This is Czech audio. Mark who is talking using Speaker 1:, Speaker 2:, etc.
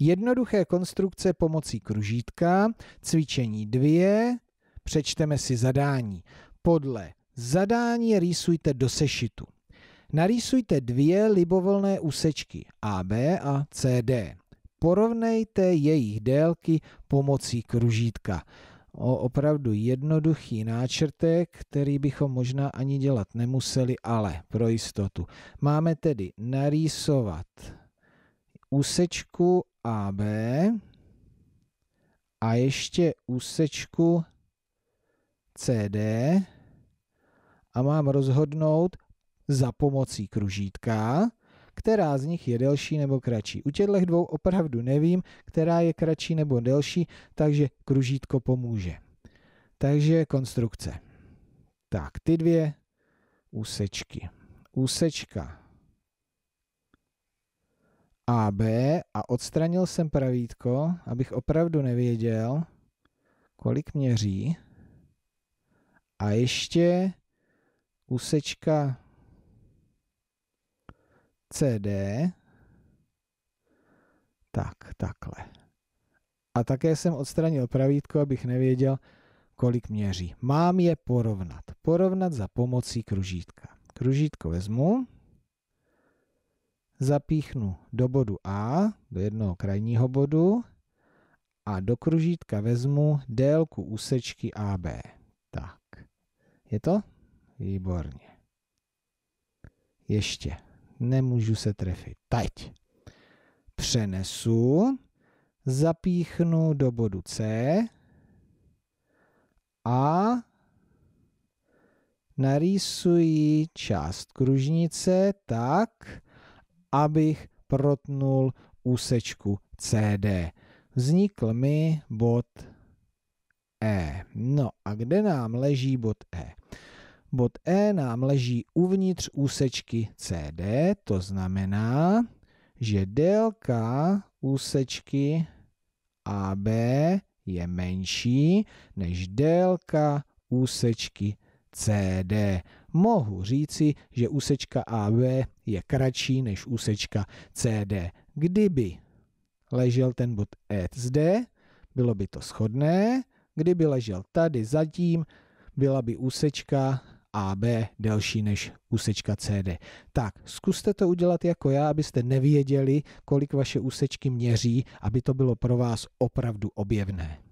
Speaker 1: Jednoduché konstrukce pomocí kružítka, cvičení dvě. přečteme si zadání. Podle zadání rýsujte do sešitu. Narýsujte dvě libovolné úsečky AB a CD. Porovnejte jejich délky pomocí kružítka. O opravdu jednoduchý náčrtek, který bychom možná ani dělat nemuseli, ale pro jistotu. Máme tedy narýsovat úsečku AB a ještě úsečku CD a mám rozhodnout za pomocí kružítka, která z nich je delší nebo kratší. U těchto dvou opravdu nevím, která je kratší nebo delší, takže kružítko pomůže. Takže konstrukce. Tak, ty dvě úsečky. Úsečka AB a odstranil jsem pravítko, abych opravdu nevěděl, kolik měří. A ještě úsečka CD. Tak, takhle. A také jsem odstranil pravítko, abych nevěděl, kolik měří. Mám je porovnat. Porovnat za pomocí kružítka. Kružítko vezmu, zapíchnu do bodu A, do jednoho krajního bodu, a do kružítka vezmu délku úsečky AB. Tak. Je to? Výborně. Ještě. Nemůžu se trefit. Teď. Přenesu, zapíchnu do bodu C a narýsuji část kružnice tak, abych protnul úsečku CD. Vznikl mi bod E. No a kde nám leží bod E? Bod E nám leží uvnitř úsečky CD, to znamená, že délka úsečky AB je menší než délka úsečky CD. Mohu říci, že úsečka AB je kratší než úsečka CD. Kdyby ležel ten bod E zde, bylo by to shodné. Kdyby ležel tady zatím, byla by úsečka AB delší než úsečka CD. Tak, zkuste to udělat jako já, abyste nevěděli, kolik vaše úsečky měří, aby to bylo pro vás opravdu objevné.